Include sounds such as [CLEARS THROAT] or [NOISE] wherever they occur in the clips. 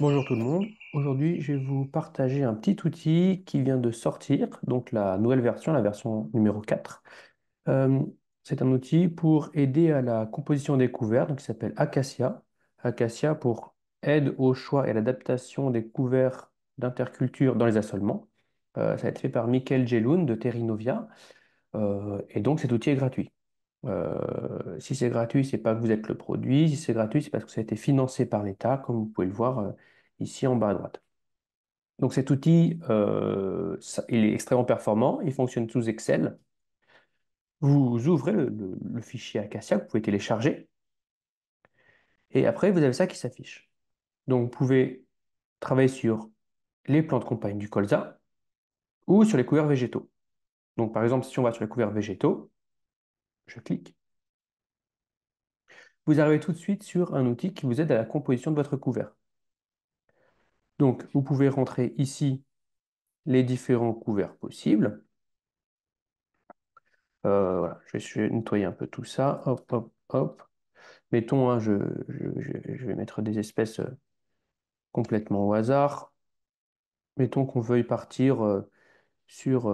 Bonjour tout le monde. Aujourd'hui, je vais vous partager un petit outil qui vient de sortir, donc la nouvelle version, la version numéro 4. Euh, c'est un outil pour aider à la composition des couverts, donc qui s'appelle Acacia. Acacia pour aide au choix et à l'adaptation des couverts d'interculture dans les assolements. Euh, ça a été fait par Michael Geloun de Terinovia, euh, et donc cet outil est gratuit. Euh, si c'est gratuit, c'est pas que vous êtes le produit. Si c'est gratuit, c'est parce que ça a été financé par l'État, comme vous pouvez le voir euh, ici en bas à droite. Donc cet outil, euh, il est extrêmement performant. Il fonctionne sous Excel. Vous ouvrez le, fichier Acacia que vous pouvez télécharger. Et après, vous avez ça qui s'affiche. Donc vous pouvez travailler sur les plantes compagnes du colza ou sur les couverts végétaux. Donc par exemple, si on va sur les couverts végétaux, je clique. Vous arrivez tout de suite sur un outil qui vous aide à la composition de votre couvert. Donc, vous pouvez rentrer ici les différents couverts possibles. Euh, je vais nettoyer un peu tout ça. Hop, hop, hop. Mettons, hein, je, je, vais mettre des espèces euh, complètement au hasard. Mettons qu'on veuille partir euh, sur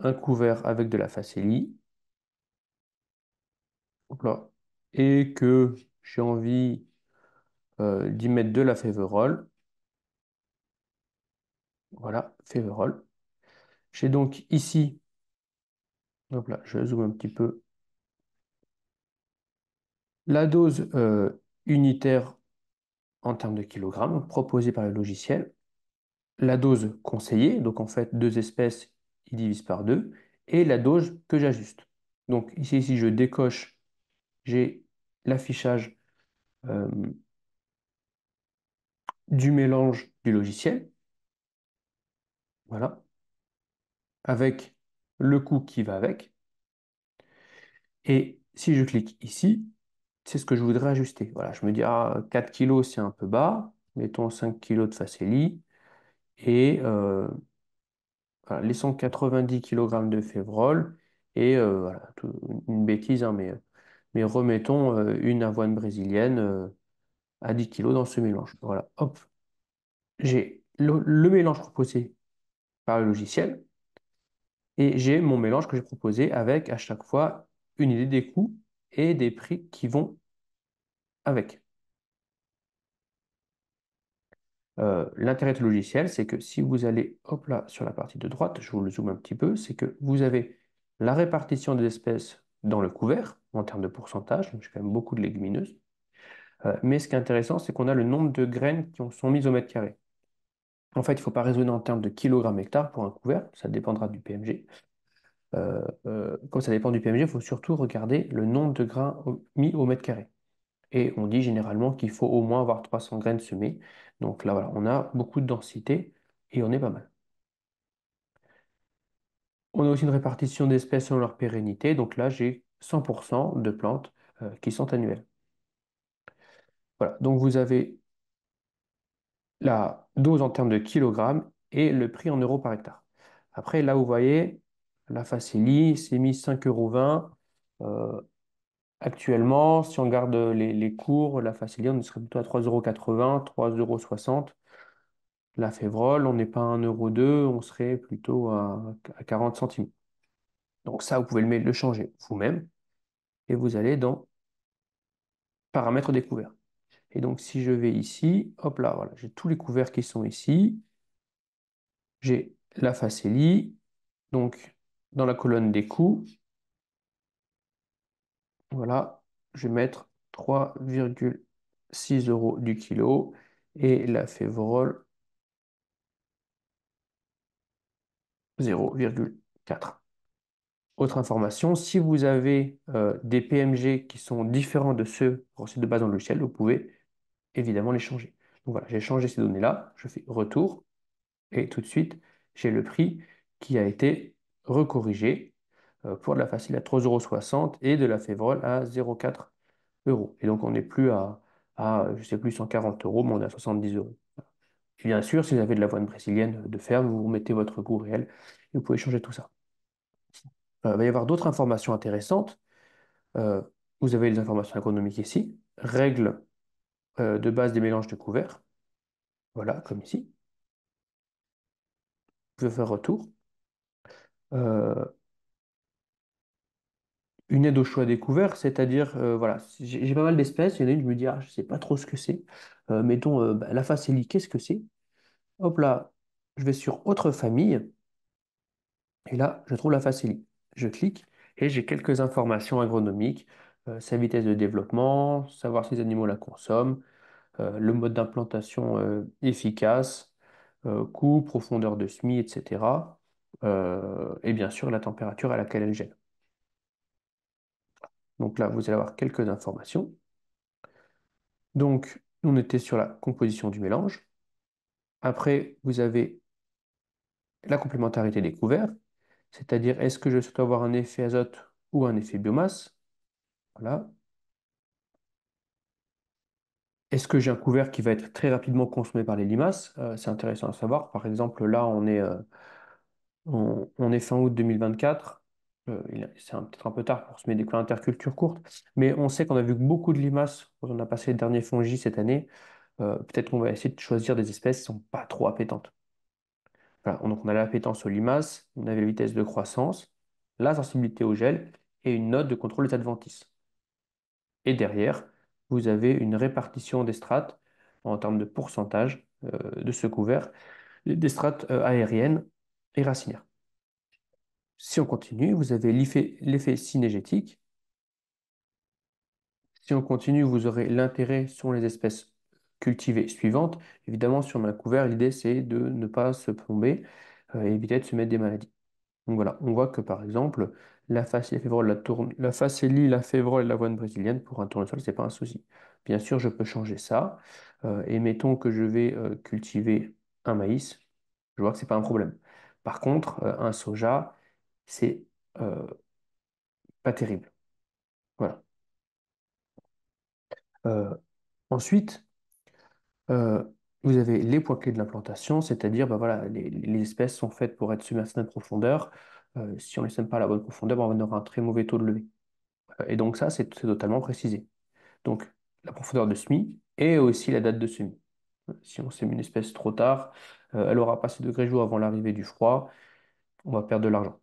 un couvert avec de la facélie. Et que j'ai envie euh, d'y mettre de la féverole. Voilà, féverole. J'ai donc ici, je zoome un petit peu, la dose euh, unitaire en termes de kilogrammes proposée par le logiciel, la dose conseillée, donc en fait deux espèces, il divise par deux, et la dose que j'ajuste. Donc ici, si je décoche j'ai l'affichage euh, du mélange du logiciel, voilà, avec le coût qui va avec. Et si je clique ici, c'est ce que je voudrais ajuster. Voilà, je me dis, ah, 4 kg, c'est un peu bas, mettons 5 kg de facélie, et euh, voilà, les 190 kg de févrol. et euh, voilà, une bêtise, hein, mais euh, mais remettons euh, une avoine brésilienne euh, à 10 kg dans ce mélange. Voilà, hop. J'ai le, mélange proposé par le logiciel et j'ai mon mélange que j'ai proposé avec à chaque fois une idée des coûts et des prix qui vont avec. Euh, l'intérêt du logiciel, c'est que si vous allez hop là sur la partie de droite, je vous le zoome un petit peu, c'est que vous avez la répartition des espèces dans le couvert, en termes de pourcentage, donc j'ai quand même beaucoup de légumineuses. Euh, mais ce qui est intéressant, c'est qu'on a le nombre de graines qui sont mises au mètre carré. En fait, il ne faut pas raisonner en termes de kilogrammes hectare pour un couvert, ça dépendra du PMG. comme euh, euh, ça dépend du PMG, il faut surtout regarder le nombre de grains mis au mètre carré. Et on dit généralement qu'il faut au moins avoir 300 graines semées. Donc là, voilà, on a beaucoup de densité et on est pas mal. On a aussi une répartition d'espèces selon leur pérennité. Donc là, j'ai 100% de plantes euh, qui sont annuelles. Voilà, donc vous avez la dose en termes de kilogrammes et le prix en euros par hectare. Après, là, vous voyez, la facélie s'est mise 5,20 euros. Euh, actuellement, si on garde les, cours, la facélie, on serait plutôt à 3,80 euros, 3,60 euros. La févrole, on n'est pas à 1,02 euros, on serait plutôt à, à 40 centimes. Donc ça, vous pouvez le, changer vous-même. Et vous allez dans paramètres découverts. Et donc si je vais ici, hop là, voilà, j'ai tous les couverts qui sont ici. J'ai la facélie, donc dans la colonne des coûts, voilà, je vais mettre 3,6 euros du kilo et la févrole 0,4. Autre information, si vous avez euh, des PMG qui sont différents de ceux reçus de base dans le logiciel, vous pouvez évidemment les changer. Donc voilà, j'ai changé ces données-là, je fais retour, et tout de suite, j'ai le prix qui a été recorrigé euh, pour de la facile à 3,60€ et de la févrole à 0,4 euros. Et donc on n'est plus à, à, je sais plus, 140 euros, mais on est à 70 euros. Bien sûr, si vous avez de l'avoine brésilienne de ferme, vous mettez votre coût réel et vous pouvez changer tout ça il euh, va y avoir d'autres informations intéressantes. Euh, vous avez les informations agronomiques ici, règles euh, de base des mélanges de couverts, voilà, comme ici. Je vais faire retour. une aide au choix des couverts, c'est-à-dire, voilà, j'ai pas mal d'espèces, il y en a une, je me dis, je ah, je sais pas trop ce que c'est. mettons, bah, la facélie, qu'est-ce que c'est? Hop là, je vais sur autre famille, et là, je trouve la facélie je clique et j'ai quelques informations agronomiques, euh, sa vitesse de développement, savoir si les animaux la consomment, euh, le mode d'implantation euh, efficace, coût, profondeur de semis, etc. et bien sûr la température à laquelle elle gèle. Donc là, vous allez avoir quelques informations. Donc, on était sur la composition du mélange. Après, vous avez la complémentarité des couverts, c'est-à-dire est-ce que je souhaite avoir un effet azote ou un effet biomasse. Voilà. Est-ce que j'ai un couvert qui va être très rapidement consommé par les limaces euh, C'est intéressant à savoir. Par exemple, là, on est, euh, on, est fin août 2024. Euh, c'est peut-être un peu tard pour semer des interculture courtes, mais on sait qu'on a vu beaucoup de limaces quand on a passé les derniers fongis cette année. peut-être qu'on va essayer de choisir des espèces qui ne sont pas trop appétantes on a l'appétence aux limaces, on avait la vitesse de croissance, la sensibilité au gel et une note de contrôle des adventices. Et derrière, vous avez une répartition des strates en termes de pourcentage euh, de ce couvert, des strates euh, aériennes et racinaires. Si on continue, vous avez l'effet synergétique. Si on continue, vous aurez l'intérêt sur les espèces Cultiver. Suivante, évidemment, sur ma couvert, l'idée c'est de ne pas se plomber euh, et éviter de se mettre des maladies. Donc voilà, on voit que par exemple, la facélie, la, tourne, la, facélie, la févrole et l'avoine brésilienne, pour un tournesol, ce n'est pas un souci. Bien sûr, je peux changer ça. Euh, et mettons que je vais euh, cultiver un maïs, je vois que ce n'est pas un problème. Par contre, un soja, c'est pas terrible. Voilà. ensuite, euh, vous avez les points clés de l'implantation, c'est-à-dire bah, les, espèces sont faites pour être semées à à profondeur. Euh, si on ne les sème pas à la bonne profondeur, bah, on aura un très mauvais taux de levée. Euh, et donc ça, c'est totalement précisé. Donc la profondeur de semis et aussi la date de semis. Si on sème une espèce trop tard, elle aura passé degrés jour avant l'arrivée du froid, on va perdre de l'argent.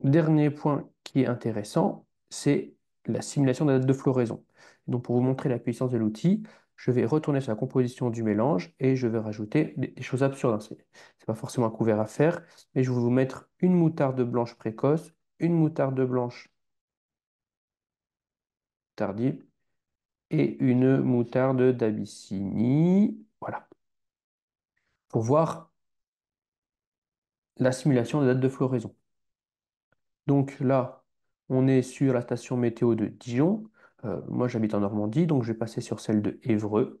Dernier point qui est intéressant, c'est la simulation de la date de floraison. Donc pour vous montrer la puissance de l'outil, je vais retourner sur la composition du mélange et je vais rajouter des, choses absurdes. Ce n'est pas forcément un couvert à faire, mais je vais vous mettre une moutarde blanche précoce, une moutarde blanche tardive et une moutarde d'Abyssinie. Voilà. Pour voir la simulation des dates de floraison. Donc là, on est sur la station météo de Dijon. Euh, moi, j'habite en Normandie, donc je vais passer sur celle de Évreux.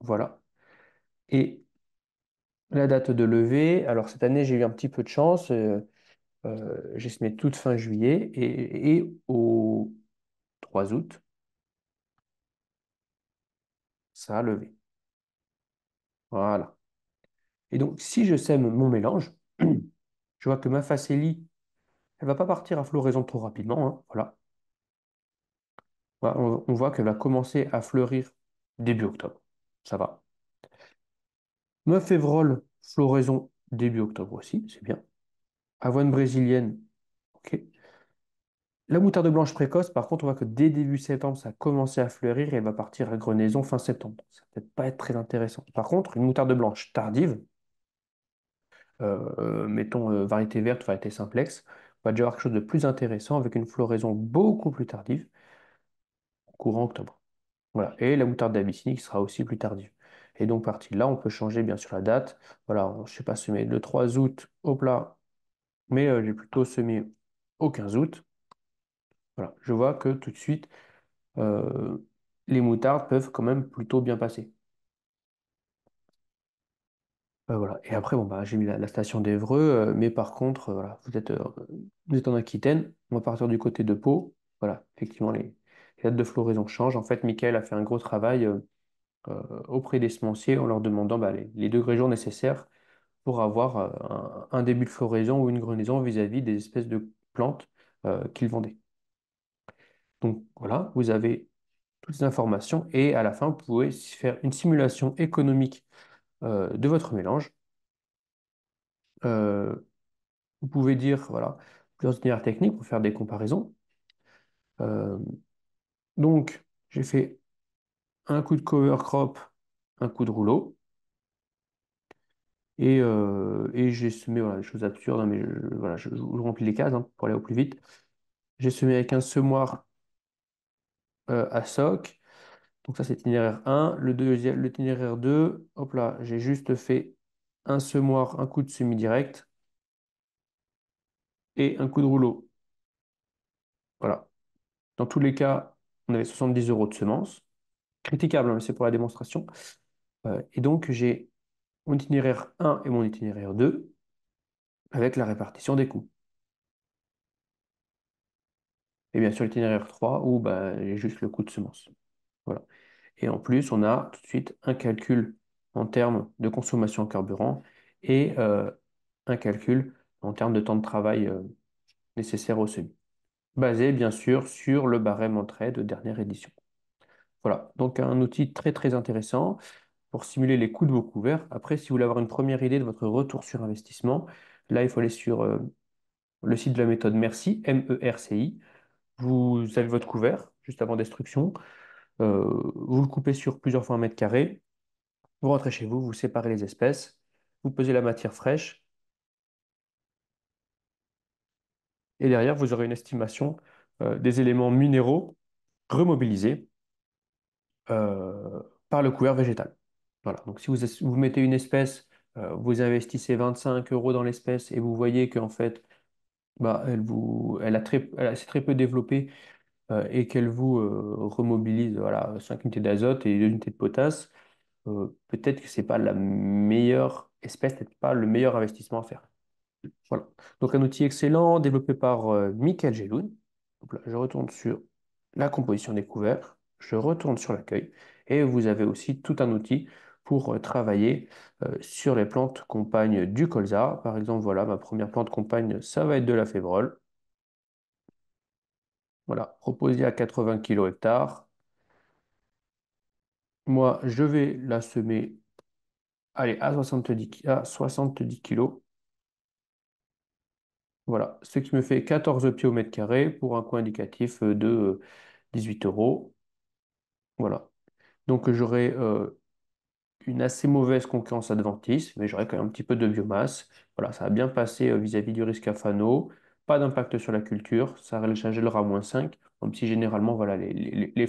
Voilà. Et la date de levée, alors cette année, j'ai eu un petit peu de chance. Euh, euh, j'ai semé toute fin juillet et, au 3 août, ça a levé. Voilà. Et donc, si je sème mon mélange, [CLEARS THROAT] je vois que ma facélie, elle ne va pas partir à floraison trop rapidement. Hein, voilà. Bah, on, voit qu'elle va commencer à fleurir début octobre. Ça va. févrole, floraison début octobre aussi, c'est bien. Avoine brésilienne, ok. La moutarde blanche précoce, par contre, on voit que dès début septembre, ça a commencé à fleurir et elle va partir à grenaison fin septembre. Ça ne peut pas être très intéressant. Par contre, une moutarde blanche tardive, euh, euh, mettons euh, variété verte, variété simplex, on va déjà avoir quelque chose de plus intéressant avec une floraison beaucoup plus tardive courant octobre. Voilà. Et la moutarde d'Abyssinie qui sera aussi plus tardive. Et donc, parti de là, on peut changer bien sûr la date. Voilà, je ne sais pas semer le 3 août au plat, mais j'ai euh, plutôt semé au 15 août. Voilà, je vois que tout de suite, euh, les moutardes peuvent quand même plutôt bien passer. Euh, voilà. Et après, bon, bah, j'ai mis la, station d'Evreux, mais par contre, voilà, vous êtes, vous êtes en Aquitaine, on va partir du côté de Pau. Voilà, effectivement, les, de floraison change. En fait, Michael a fait un gros travail euh, euh, auprès des semenciers en leur demandant bah, les, degrés jours nécessaires pour avoir euh, un, début de floraison ou une grenaison vis-à-vis des espèces de plantes qu'ils vendaient. Donc voilà, vous avez toutes ces informations et à la fin, vous pouvez faire une simulation économique de votre mélange. vous pouvez dire voilà, plusieurs dernières techniques pour faire des comparaisons. Donc, j'ai fait un coup de cover crop, un coup de rouleau. Et, euh, j'ai semé voilà, des choses absurdes, hein, mais je, voilà, je, remplis les cases hein, pour aller au plus vite. J'ai semé avec un semoir euh, à soc. Donc ça, c'est itinéraire 1. Le deuxième, l'itinéraire 2, hop là, j'ai juste fait un semoir, un coup de semi direct et un coup de rouleau. Voilà. Dans tous les cas, on avait 70 euros de semences, critiquable, hein, mais c'est pour la démonstration. Euh, et donc, j'ai mon itinéraire 1 et mon itinéraire 2 avec la répartition des coûts. Et bien sûr, l'itinéraire 3 où ben, j'ai juste le coût de semences. Voilà. Et en plus, on a tout de suite un calcul en termes de consommation en carburant et euh, un calcul en termes de temps de travail euh, nécessaire au semis basé bien sûr sur le barème entrée de dernière édition. Voilà, donc un outil très très intéressant pour simuler les coûts de vos couverts. Après, si vous voulez avoir une première idée de votre retour sur investissement, là il faut aller sur euh, le site de la méthode Merci, M-E-R-C-I. Vous avez votre couvert juste avant destruction. Euh, vous le coupez sur plusieurs fois un mètre carré. Vous rentrez chez vous, vous séparez les espèces, vous pesez la matière fraîche Et derrière, vous aurez une estimation euh, des éléments minéraux remobilisés euh, par le couvert végétal. Voilà. Donc, si vous, mettez une espèce, euh, vous investissez 25 euros dans l'espèce et vous voyez qu'en fait, bah, elle, elle, a très, s'est très peu développée et qu'elle vous remobilise voilà, 5 unités d'azote et 2 unités de potasse, peut-être que ce n'est pas la meilleure espèce, peut-être pas le meilleur investissement à faire. Voilà. Donc un outil excellent développé par euh, Michael Geloun. je retourne sur la composition des couverts, je retourne sur l'accueil, et vous avez aussi tout un outil pour euh, travailler euh, sur les plantes compagnes du colza. Par exemple, voilà, ma première plante compagne, ça va être de la févrole. Voilà, proposée à 80 kg hectare. Moi, je vais la semer à 70, à 70 kg. Voilà, ce qui me fait 14 pieds au mètre carré pour un coût indicatif euh, de 18 euh, euros. Voilà. Donc j'aurai euh, une assez mauvaise concurrence adventice, mais j'aurai quand même un petit peu de biomasse. Voilà, ça a bien passé vis-à-vis du risque à Fano. Pas d'impact sur la culture, ça réchargera à le moins 5, même si généralement, les, les,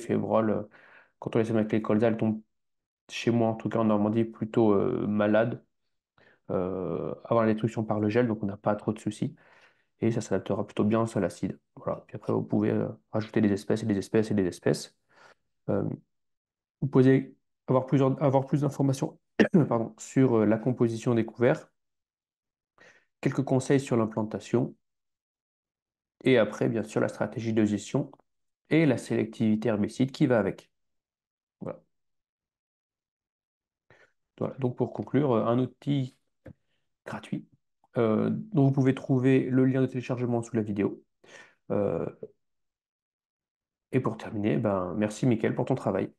quand on les sème avec les colza, elles tombent chez moi, en tout cas en Normandie, plutôt malades avant la destruction par le gel, donc on n'a pas trop de soucis et ça s'adaptera plutôt bien au sol acide. Puis après, vous pouvez euh, rajouter des espèces et des espèces et des espèces. Euh, vous pouvez avoir, plusieurs, avoir plus d'informations [COUGHS] sur euh, la composition des couverts, quelques conseils sur l'implantation, et après, bien sûr, la stratégie de gestion et la sélectivité herbicide qui va avec. voilà. Donc pour conclure, un outil gratuit euh, dont vous pouvez trouver le lien de téléchargement sous la vidéo. Euh, et pour terminer, ben, merci Mickaël pour ton travail.